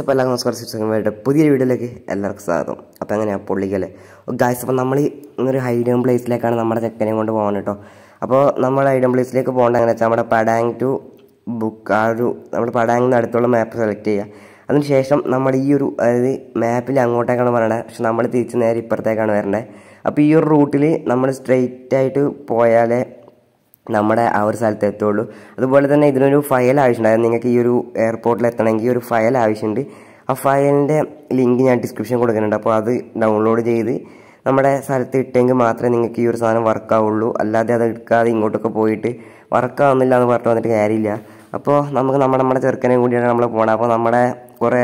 അപ്പോൾ എല്ലാവർക്കും നമസ്കാരം ശിവസംഗമായിട്ട് പുതിയൊരു വീഡിയോയിലേക്ക് എല്ലാവർക്കും സ്വാഗതം അപ്പോൾ എങ്ങനെയാണ് പൊള്ളിക്കല്ലേ ഗായ്സ് അപ്പോൾ നമ്മൾ ഇന്നൊരു ഹൈഡൻ പ്ലേസിലേക്കാണ് നമ്മുടെ ചെക്കനെയും കൊണ്ട് പോകുന്നത് കേട്ടോ അപ്പോൾ നമ്മൾ ഹൈഡൻ പ്ലേസിലേക്ക് പോകേണ്ട എങ്ങനെ വെച്ചാൽ നമ്മുടെ പടാങ് ടു ബുക്ക് ആ ഒരു നമ്മുടെ പടാങ്ങിന് അടുത്തുള്ള മാപ്പ് സെലക്ട് ചെയ്യുക അതിനുശേഷം നമ്മൾ ഈ ഒരു അതായത് മാപ്പിൽ അങ്ങോട്ടേക്കാണ് വരണേ പക്ഷെ നമ്മൾ തിരിച്ച് നേരെ ഇപ്പുറത്തേക്കാണ് വരേണ്ടത് അപ്പോൾ ഈ ഒരു റൂട്ടിൽ നമ്മൾ സ്ട്രെയിറ്റായിട്ട് ആയിട്ട് പോയാലേ നമ്മുടെ ആ ഒരു സ്ഥലത്ത് എത്തുള്ളൂ അതുപോലെ തന്നെ ഇതിനൊരു ഫയൽ ആവശ്യമുണ്ടായിരുന്നു നിങ്ങൾക്ക് ഈ ഒരു എയർപോർട്ടിൽ എത്തണമെങ്കിൽ ഒരു ഫയൽ ആവശ്യമുണ്ട് ആ ഫയലിൻ്റെ ലിങ്ക് ഞാൻ ഡിസ്ക്രിപ്ഷൻ കൊടുക്കുന്നുണ്ട് അപ്പോൾ അത് ഡൗൺലോഡ് ചെയ്ത് നമ്മുടെ സ്ഥലത്ത് ഇട്ടെങ്കിൽ മാത്രമേ നിങ്ങൾക്ക് ഈ ഒരു സാധനം വർക്കാവുള്ളൂ അല്ലാതെ അത് എടുക്കാതെ ഇങ്ങോട്ടൊക്കെ പോയിട്ട് വർക്കാവുന്നില്ല എന്ന് പറഞ്ഞിട്ട് വന്നിട്ട് കാര്യമില്ല അപ്പോൾ നമുക്ക് നമ്മുടെ നമ്മുടെ ചെറുക്കനെ കൂടിയാണ് നമ്മൾ പോകണം അപ്പോൾ നമ്മുടെ കുറേ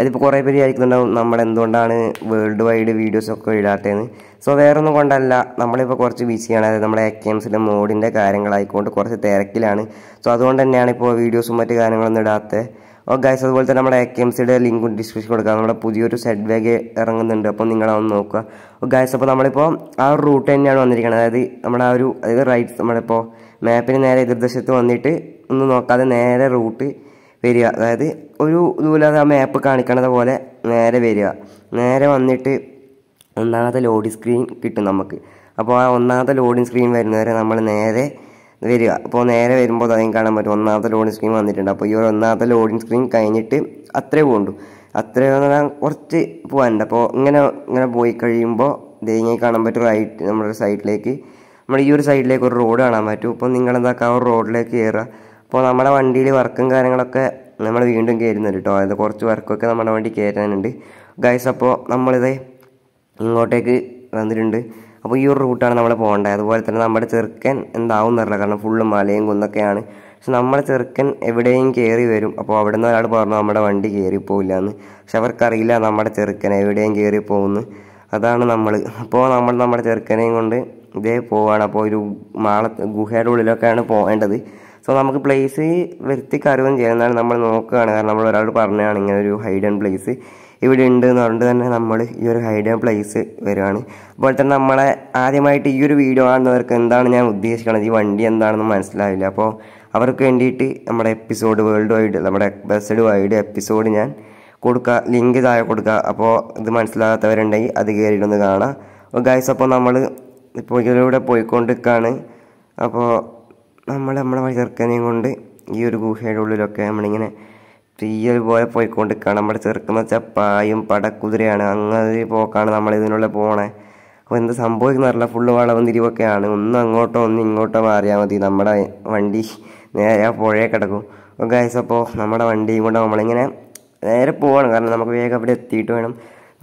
അതിപ്പോൾ കുറേ പേര് വിചാരിക്കുന്നുണ്ടാവും നമ്മളെന്തുകൊണ്ടാണ് വേൾഡ് വൈഡ് വീഡിയോസൊക്കെ ഇടാത്തതെന്ന് സോ വേറൊന്നും കൊണ്ടല്ല നമ്മളിപ്പോൾ കുറച്ച് ബിസിയാണ് അതായത് നമ്മുടെ എക്സാംസിൻ്റെ മോഡിൻ്റെ കാര്യങ്ങളായിക്കൊണ്ട് കുറച്ച് തിരക്കിലാണ് സോ അതുകൊണ്ട് തന്നെയാണ് ഇപ്പോൾ വീഡിയോസും മറ്റ് കാര്യങ്ങളൊന്നും ഇടാത്തത് ഓ oh, ഗൈസ് അതുപോലെ തന്നെ നമ്മുടെ എക്കെംസിയുടെ ലിങ്കും ഡിസ്ക്രിപ്ഷൻ കൊടുക്കുക നമ്മുടെ പുതിയൊരു സെറ്റ് ബാഗ് ഇറങ്ങുന്നുണ്ട് അപ്പോൾ നിങ്ങളൊന്ന് നോക്കുക ഓ oh, ഗൈസ് അപ്പോൾ നമ്മളിപ്പോൾ ആ റൂട്ട് തന്നെയാണ് വന്നിരിക്കുന്നത് അതായത് നമ്മുടെ ആ ഒരു അതായത് റൈറ്റ് നമ്മളിപ്പോൾ മാപ്പിന് നേരെ എതിർദശത്ത് വന്നിട്ട് ഒന്ന് നോക്കാതെ നേരെ റൂട്ട് വരിക അതായത് ഒരു ഇതുമില്ലാതെ മാപ്പ് കാണിക്കണത് പോലെ നേരെ വരിക നേരെ വന്നിട്ട് ഒന്നാമത്തെ ലോഡിംഗ് സ്ക്രീൻ കിട്ടും നമുക്ക് അപ്പോൾ ആ ഒന്നാമത്തെ ലോഡിംഗ് സ്ക്രീൻ വരുന്നവരെ നമ്മൾ നേരെ വരിക അപ്പോൾ നേരെ വരുമ്പോൾ അതിന് കാണാൻ പറ്റും ഒന്നാമത്തെ ലോഡിംഗ് സ്ക്രീൻ വന്നിട്ടുണ്ട് അപ്പോൾ ഈ ഒരു ഒന്നാമത്തെ ലോഡിംഗ് സ്ക്രീൻ കഴിഞ്ഞിട്ട് അത്രേ പോകുള്ളൂ അത്രയും കുറച്ച് പോകാനുണ്ട് അപ്പോൾ ഇങ്ങനെ ഇങ്ങനെ പോയി കഴിയുമ്പോൾ ദൈവം കാണാൻ പറ്റും റൈറ്റ് നമ്മുടെ സൈഡിലേക്ക് നമ്മുടെ ഈ ഒരു സൈഡിലേക്ക് ഒരു റോഡ് കാണാൻ പറ്റും അപ്പോൾ നിങ്ങളെന്താക്കുക ആ ഒരു റോഡിലേക്ക് കയറുക അപ്പോൾ നമ്മുടെ വണ്ടിയിൽ വർക്കും കാര്യങ്ങളൊക്കെ നമ്മൾ വീണ്ടും കയറുന്നുണ്ട് കേട്ടോ അതായത് കുറച്ച് വർക്കൊക്കെ നമ്മുടെ വണ്ടി കയറാനുണ്ട് ഗൈസ് അപ്പോൾ നമ്മളിത് ഇങ്ങോട്ടേക്ക് വന്നിട്ടുണ്ട് അപ്പോൾ ഈ ഒരു റൂട്ടാണ് നമ്മൾ പോകേണ്ടത് അതുപോലെ തന്നെ നമ്മുടെ ചെറുക്കൻ എന്താവും എന്നറിയില്ല കാരണം ഫുള്ള് മലയും കുന്നൊക്കെയാണ് പക്ഷെ നമ്മുടെ ചെറുക്കൻ എവിടെയും കയറി വരും അപ്പോൾ അവിടെ നിന്ന് ഒരാൾ പറഞ്ഞു നമ്മുടെ വണ്ടി കയറി പോവില്ല എന്ന് പക്ഷെ അവർക്കറിയില്ല നമ്മുടെ ചെറുക്കൻ എവിടെയും കയറി പോകുന്നു അതാണ് നമ്മൾ അപ്പോൾ നമ്മൾ നമ്മുടെ ചെറുക്കനെയും കൊണ്ട് ഇതേ പോവാണ് അപ്പോൾ ഒരു മാള ഗുഹയുടെ ഉള്ളിലൊക്കെയാണ് പോകേണ്ടത് സോ നമുക്ക് പ്ലേസ് വരുത്തി കരുതും ചെയ്യാം നമ്മൾ നോക്കുകയാണ് കാരണം നമ്മൾ ഒരാൾ പറഞ്ഞതാണ് ഇങ്ങനെ ഒരു ഹൈഡൻ പ്ലേസ് ഇവിടെ ഉണ്ട് എന്ന് പറഞ്ഞു തന്നെ നമ്മൾ ഈ ഒരു ഹൈഡൻ പ്ലേസ് വരുവാണ് അതുപോലെ തന്നെ നമ്മളെ ആദ്യമായിട്ട് ഈ ഒരു വീഡിയോ കാണുന്നവർക്ക് എന്താണ് ഞാൻ ഉദ്ദേശിക്കുന്നത് ഈ വണ്ടി എന്താണെന്ന് മനസ്സിലാവില്ല അപ്പോൾ അവർക്ക് വേണ്ടിയിട്ട് നമ്മുടെ എപ്പിസോഡ് വേൾഡ് വൈഡ് നമ്മുടെ ബസ്ഡ് വൈഡ് എപ്പിസോഡ് ഞാൻ കൊടുക്കുക ലിങ്ക് താഴെ കൊടുക്കുക അപ്പോൾ ഇത് മനസ്സിലാകാത്തവരുണ്ടെങ്കിൽ അത് കയറിയിട്ടൊന്ന് കാണാം ഗൈസ് അപ്പോൾ നമ്മൾ ഇപ്പോൾ ഇതിലൂടെ പോയിക്കൊണ്ടിരിക്കുകയാണ് അപ്പോൾ നമ്മൾ നമ്മളെ ചെറുക്കനെയും കൊണ്ട് ഈ ഒരു ഗുഹയുടെ ഉള്ളിലൊക്കെ നമ്മളിങ്ങനെ തീയൽ പോലെ പോയിക്കൊണ്ടിരിക്കുകയാണ് നമ്മുടെ ചെറുക്കുന്ന ചപ്പായും പടക്കുതിരയാണ് അങ്ങനെ പോക്കാണ് നമ്മൾ ഇതിനുള്ള പോണേ അപ്പോൾ എന്ത് സംഭവിക്കുന്നറില്ല ഫുള്ള് വളവും തിരിവൊക്കെയാണ് ഒന്ന് അങ്ങോട്ടോ ഒന്ന് ഇങ്ങോട്ടോ മാറിയാൽ മതി നമ്മുടെ വണ്ടി നേരെ ആ പുഴയെ കിടക്കും ഗൈസ് അപ്പോൾ നമ്മുടെ വണ്ടിയും കൊണ്ട് നമ്മളിങ്ങനെ നേരെ പോവാണ് കാരണം നമുക്ക് വേഗം അവിടെ എത്തിയിട്ട് വേണം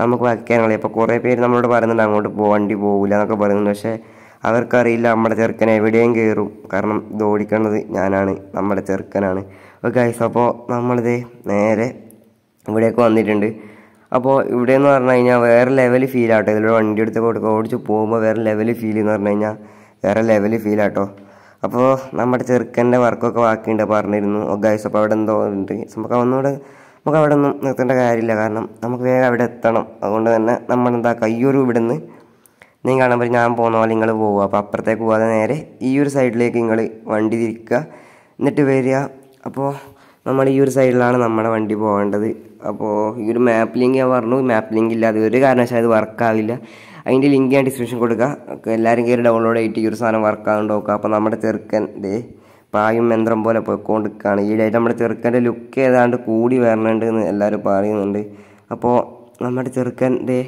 നമുക്ക് വയ്ക്കാനുള്ളത് ഇപ്പോൾ കുറേ പേര് നമ്മളോട് പറയുന്നുണ്ട് അങ്ങോട്ട് പോ വണ്ടി പോകില്ല എന്നൊക്കെ പറയുന്നുണ്ട് പക്ഷേ അവർക്കറിയില്ല നമ്മുടെ ചെറുക്കൻ എവിടെയും കയറും കാരണം ഇത് ഓടിക്കണത് ഞാനാണ് നമ്മുടെ ചെറുക്കനാണ് ഓക്കെ ഗൈസ് അപ്പോൾ നമ്മളിത് നേരെ ഇവിടേക്ക് വന്നിട്ടുണ്ട് അപ്പോൾ ഇവിടെ എന്ന് പറഞ്ഞു കഴിഞ്ഞാൽ വേറെ ലെവൽ ഫീൽ ആട്ടോ ഇതിലൂടെ വണ്ടി എടുത്ത് കൊടുക്കുക ഓടിച്ച് പോകുമ്പോൾ വേറെ ലെവൽ ഫീൽ എന്ന് പറഞ്ഞു കഴിഞ്ഞാൽ വേറെ ലെവൽ ഫീൽ ആട്ടോ അപ്പോൾ നമ്മുടെ ചെറുക്കൻ്റെ വർക്കൊക്കെ ബാക്കിയുണ്ട് പറഞ്ഞിരുന്നു ഓ ഗൈസ് അപ്പോൾ അവിടെ എന്തോ ഉണ്ട് നമുക്ക് ഒന്നുകൂടെ നമുക്ക് അവിടെ ഒന്നും നിർത്തേണ്ട കാര്യമില്ല കാരണം നമുക്ക് വേഗം അവിടെ എത്തണം അതുകൊണ്ട് തന്നെ നമ്മൾ എന്താക്കുക ഈ ഇവിടെ നിന്ന് നീ കാണാൻ പറ്റും ഞാൻ പോകുന്ന പോലെ നിങ്ങൾ പോവുക അപ്പോൾ അപ്പുറത്തേക്ക് പോകാതെ നേരെ ഈ ഒരു സൈഡിലേക്ക് നിങ്ങൾ വണ്ടി തിരിക്കുക എന്നിട്ട് വരിക അപ്പോൾ നമ്മൾ ഈ ഒരു സൈഡിലാണ് നമ്മുടെ വണ്ടി പോകേണ്ടത് അപ്പോൾ ഈ ഒരു മാപ്പ് ലിങ്ക് ഞാൻ പറഞ്ഞു മാപ്പ് ലിങ്ക് ഇല്ല അത് ഒരു കാരണവശാൽ അത് വർക്കാവില്ല അതിൻ്റെ ലിങ്ക് ഞാൻ ഡിസ്ക്രിപ്ഷൻ കൊടുക്കുക എല്ലാവരും കയറി ഡൗൺലോഡ് ആയിട്ട് ഈ ഒരു സാധനം വർക്കാകാണ്ട് നോക്കുക അപ്പോൾ നമ്മുടെ ചെറുക്കൻ്റെ പായും യന്ത്രം പോലെ പോയിക്കൊണ്ടിരിക്കുകയാണ് ഈയിടെയായിട്ട് നമ്മുടെ ചെറുക്കൻ്റെ ലുക്ക് ഏതാണ്ട് കൂടി വരണുണ്ട് എന്ന് എല്ലാവരും പറയുന്നുണ്ട് അപ്പോൾ നമ്മുടെ ചെറുക്കൻ്റെ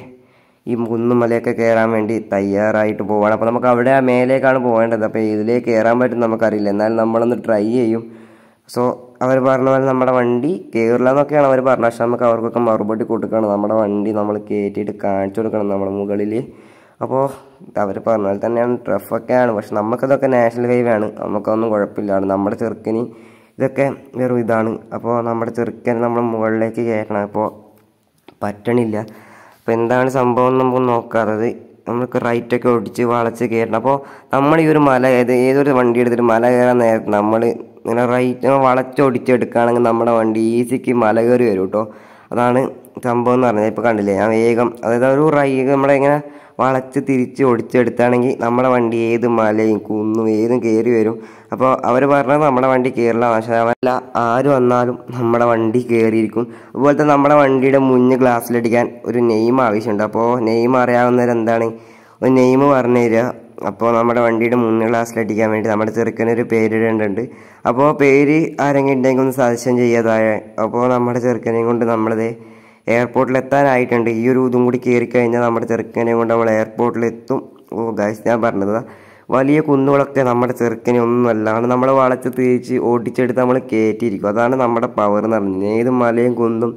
ഈ കുന്നും മലയൊക്കെ കയറാൻ വേണ്ടി തയ്യാറായിട്ട് പോവാണ് അപ്പോൾ നമുക്ക് അവിടെ ആ മേലേക്കാണ് പോകേണ്ടത് അപ്പോൾ ഇതിലേക്ക് കയറാൻ പറ്റും നമുക്കറിയില്ല എന്നാൽ നമ്മളൊന്ന് ട്രൈ ചെയ്യും സോ അവർ പറഞ്ഞ പോലെ നമ്മുടെ വണ്ടി കയറില്ല എന്നൊക്കെയാണ് അവർ പറഞ്ഞത് പക്ഷേ നമുക്ക് അവർക്കൊക്കെ മറുപടി കൊടുക്കണം നമ്മുടെ വണ്ടി നമ്മൾ കയറ്റിയിട്ട് കാണിച്ചു കൊടുക്കണം നമ്മുടെ മുകളിൽ അപ്പോൾ അവർ പറഞ്ഞ പോലെ തന്നെയാണ് ട്രഫൊക്കെയാണ് പക്ഷെ നമുക്കതൊക്കെ നാഷണൽ ഹൈവേ ആണ് നമുക്കൊന്നും കുഴപ്പമില്ല നമ്മുടെ ചെറുക്കന് ഇതൊക്കെ വെറും ഇതാണ് അപ്പോൾ നമ്മുടെ ചെറുക്കനെ നമ്മൾ മുകളിലേക്ക് കയറ്റണം അപ്പോൾ പറ്റണില്ല അപ്പോൾ എന്താണ് സംഭവം നമുക്ക് നോക്കാറത് നമുക്ക് റൈറ്റൊക്കെ ഒടിച്ച് വളച്ച് കയറണം അപ്പോൾ നമ്മൾ ഈ ഒരു മല ഏത് ഏതൊരു വണ്ടി എടുത്തിട്ട് മല കയറാൻ നേരത്തെ നമ്മൾ ഇങ്ങനെ റൈറ്റ് വളച്ചൊടിച്ചെടുക്കുകയാണെങ്കിൽ നമ്മുടെ വണ്ടി ഈസിക്ക് മല കയറി വരും കേട്ടോ അതാണ് സംഭവം എന്ന് പറഞ്ഞത് ഇപ്പോൾ കണ്ടില്ലേ ഞാൻ വേഗം അതായത് ഒരു റൈ നമ്മളെ ഇങ്ങനെ വളച്ച് തിരിച്ച് ഒടിച്ചെടുത്താണെങ്കിൽ നമ്മുടെ വണ്ടി ഏത് മലയും കുന്നും ഏതും കയറി വരും അപ്പോൾ അവർ പറഞ്ഞത് നമ്മുടെ വണ്ടി കയറില്ല നാശമല്ല ആര് വന്നാലും നമ്മുടെ വണ്ടി കയറിയിരിക്കും അതുപോലത്തെ നമ്മുടെ വണ്ടിയുടെ മുന്നിൽ ഗ്ലാസ്സിലടിക്കാൻ ഒരു നെയിം ആവശ്യമുണ്ട് അപ്പോൾ നെയിം അറിയാവുന്നവരെന്താണ് ഒരു നെയിം പറഞ്ഞു തരിക അപ്പോൾ നമ്മുടെ വണ്ടിയുടെ മുന്നിൽ ഗ്ലാസ്സിലടിക്കാൻ വേണ്ടി നമ്മുടെ ചെറുക്കനൊരു പേരിടേണ്ടതുണ്ട് അപ്പോൾ പേര് ആരെങ്കിലും ഉണ്ടെങ്കിൽ ഒന്ന് സജഷൻ ചെയ്യാതായ അപ്പോൾ നമ്മുടെ ചെറുക്കനെയും കൊണ്ട് നമ്മളത് എയർപോർട്ടിലെത്താനായിട്ടുണ്ട് ഈ ഒരു ഇതും കൂടി കയറി കഴിഞ്ഞാൽ നമ്മുടെ ചെറുക്കനെയും കൊണ്ട് നമ്മൾ എയർപോർട്ടിലെത്തും ഓ ഗായ്സ് ഞാൻ പറഞ്ഞതാ വലിയ കുന്നുകളൊക്കെ നമ്മുടെ ചെറുക്കനെ ഒന്നുമല്ല കാരണം നമ്മളെ വളച്ച് തിരിച്ച് ഓടിച്ചെടുത്ത് നമ്മൾ കയറ്റിയിരിക്കും അതാണ് നമ്മുടെ പവർ എന്ന് പറഞ്ഞത് ഏത് മലയും കുന്നും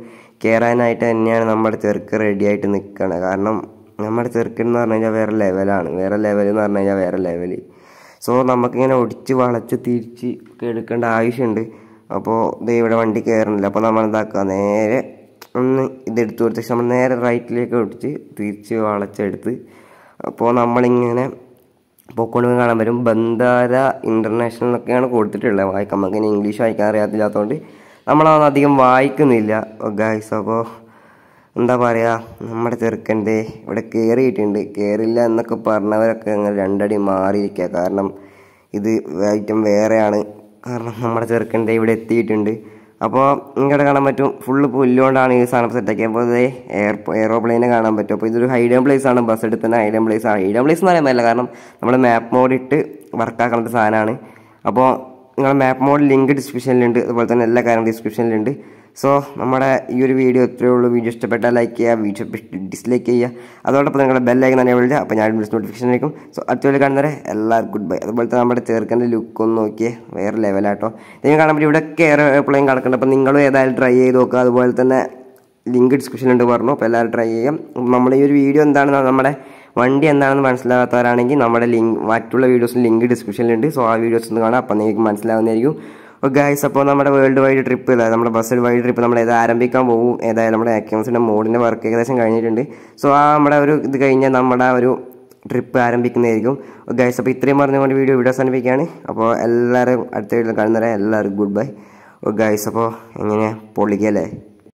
കയറാനായിട്ട് തന്നെയാണ് നമ്മുടെ ചെറുക്ക് റെഡിയായിട്ട് നിൽക്കുന്നത് കാരണം നമ്മുടെ ചെറുക്കൻ എന്ന് പറഞ്ഞു കഴിഞ്ഞാൽ വേറെ ലെവലാണ് വേറെ ലെവൽ എന്ന് പറഞ്ഞു കഴിഞ്ഞാൽ വേറെ ലെവൽ സോ നമുക്കിങ്ങനെ ഒടിച്ച് വളച്ച് തിരിച്ച് എടുക്കേണ്ട ആവശ്യമുണ്ട് അപ്പോൾ ഇത് ഇവിടെ വണ്ടി കയറുന്നില്ല അപ്പോൾ നമ്മൾ എന്താക്കുക നേരെ ഒന്ന് ഇതെടുത്ത് കൊടുത്ത നമ്മൾ നേരെ റൈറ്റിലേക്ക് ഒടിച്ച് തിരിച്ച് വളച്ചെടുത്ത് അപ്പോൾ നമ്മളിങ്ങനെ പോക്കോണിമ കാണാൻ വരും ബന്ധാര ഇൻ്റർനാഷണൽ ഒക്കെയാണ് കൊടുത്തിട്ടുള്ളത് വായിക്കാൻ നമുക്ക് ഇംഗ്ലീഷ് വായിക്കാൻ അറിയാത്തില്ലാത്തതുകൊണ്ട് നമ്മളതൊന്നും അധികം വായിക്കുന്നില്ല ഗൈസ് അപ്പോൾ എന്താ പറയുക നമ്മുടെ ചെറുക്കൻ്റെ ഇവിടെ കയറിയിട്ടുണ്ട് കയറില്ല എന്നൊക്കെ പറഞ്ഞവരൊക്കെ അങ്ങനെ രണ്ടടി മാറിയിരിക്കുക കാരണം ഇത് ഐറ്റം വേറെയാണ് കാരണം നമ്മുടെ ചെറുക്കൻ്റെ ഇവിടെ എത്തിയിട്ടുണ്ട് അപ്പോൾ ഇങ്ങോട്ട് കാണാൻ പറ്റും ഫുള്ള് പുല്ലുകൊണ്ടാണ് ഈ സാധനം സെറ്റാക്കി അപ്പോൾ ഇത് എയർ എയറോപ്ലെയിനെ കാണാൻ പറ്റും അപ്പോൾ ഇതൊരു ഹൈഡൻ പ്ലേസ് ആണ് ബസ് എടുത്തുന്ന ഹൈഡൻ പ്ലേസ് ആണ് ഹൈഡൻ പ്ലേസ് എന്ന് പറയാൻ പറ്റില്ല കാരണം നമ്മൾ മാപ്പ് മോഡിട്ട് വർക്കാക്കുന്ന സാധനമാണ് അപ്പോൾ നിങ്ങളുടെ മാപ്പ് മോഡ് ലിങ്ക് ഡിസ്ക്രിപ്ഷനിലുണ്ട് അതുപോലെ തന്നെ എല്ലാ കാര്യങ്ങളും ഡിസ്ക്രിപ്ഷനിലുണ്ട് സോ നമ്മുടെ ഈ ഒരു വീഡിയോ ഇത്രയേ ഉള്ളൂ വീഡിയോ ഇഷ്ടപ്പെട്ടാൽ ലൈക്ക് ചെയ്യുക വീഡിയോ ഇഷ്ടപ്പെട്ട് ഡിസ്ലൈക്ക് ചെയ്യുക അതോടൊപ്പം നിങ്ങളുടെ ബെല്ലൈക്കൻ തന്നെ വിളിക്കുക അപ്പോൾ ഞാൻ വിളിച്ച് നോട്ടിഫിക്കേഷൻ ആയിരിക്കും സോ അടുത്ത കാണുന്നവരെ എല്ലാവർക്കും ഗുഡ് ബൈ അതുപോലെ തന്നെ നമ്മുടെ ചെറുക്കൻ്റെ ലുക്കൊന്ന് നോക്കിയേ വേറെ ലെവലാട്ടോ നിങ്ങൾ കാണുമ്പോൾ ഇവിടെ കയറി എപ്പോഴും കിടക്കുന്നുണ്ട് അപ്പോൾ നിങ്ങളും ഏതായാലും ട്രൈ ചെയ്ത് നോക്കുക അതുപോലെ തന്നെ ലിങ്ക് ഡിസ്ക്രിപ്ഷനിലുണ്ട് പറഞ്ഞു അപ്പോൾ എല്ലാവരും ട്രൈ ചെയ്യാം നമ്മൾ ഈ ഒരു വീഡിയോ എന്താണെന്ന് നമ്മുടെ വണ്ടി എന്താണെന്ന് മനസ്സിലാകാത്തവരാണെങ്കിൽ നമ്മുടെ ലിങ്ക് മറ്റുള്ള വീഡിയോസിന് ലിങ്ക് ഡിസ്ക്രിപ്ഷനിലുണ്ട് സോ ആ വീഡിയോസ് ഒന്ന് കാണാം അപ്പോൾ നിങ്ങൾക്ക് മനസ്സിലാവുന്നതായിരിക്കും അപ്പോൾ ഗൈസ് അപ്പോൾ നമ്മുടെ വേൾഡ് വൈഡ് ട്രിപ്പ് അതായത് നമ്മുടെ ബസ് വൈഡ് ട്രിപ്പ് നമ്മൾ ഏതാ ആരംഭിക്കാൻ പോകും ഏതായാലും നമ്മുടെ ആക്യൂസിൻ്റെ മോഡിൻ്റെ വർക്ക് ഏകദേശം കഴിഞ്ഞിട്ടുണ്ട് സോ ആ നമ്മുടെ ഒരു ഇത് കഴിഞ്ഞാൽ നമ്മുടെ ഒരു ട്രിപ്പ് ആരംഭിക്കുന്നതായിരിക്കും ഗൈസ് അപ്പോൾ ഇത്രയും പറഞ്ഞുകൊണ്ട് വീഡിയോ വീഡിയോ അവസാനിപ്പിക്കുകയാണ് അപ്പോൾ എല്ലാവരും അടുത്ത വീട്ടിൽ കാണുന്നവരെ എല്ലാവരും ഗുഡ് ബൈ ഓ ഗൈസ് അപ്പോൾ എങ്ങനെയാണ് അല്ലേ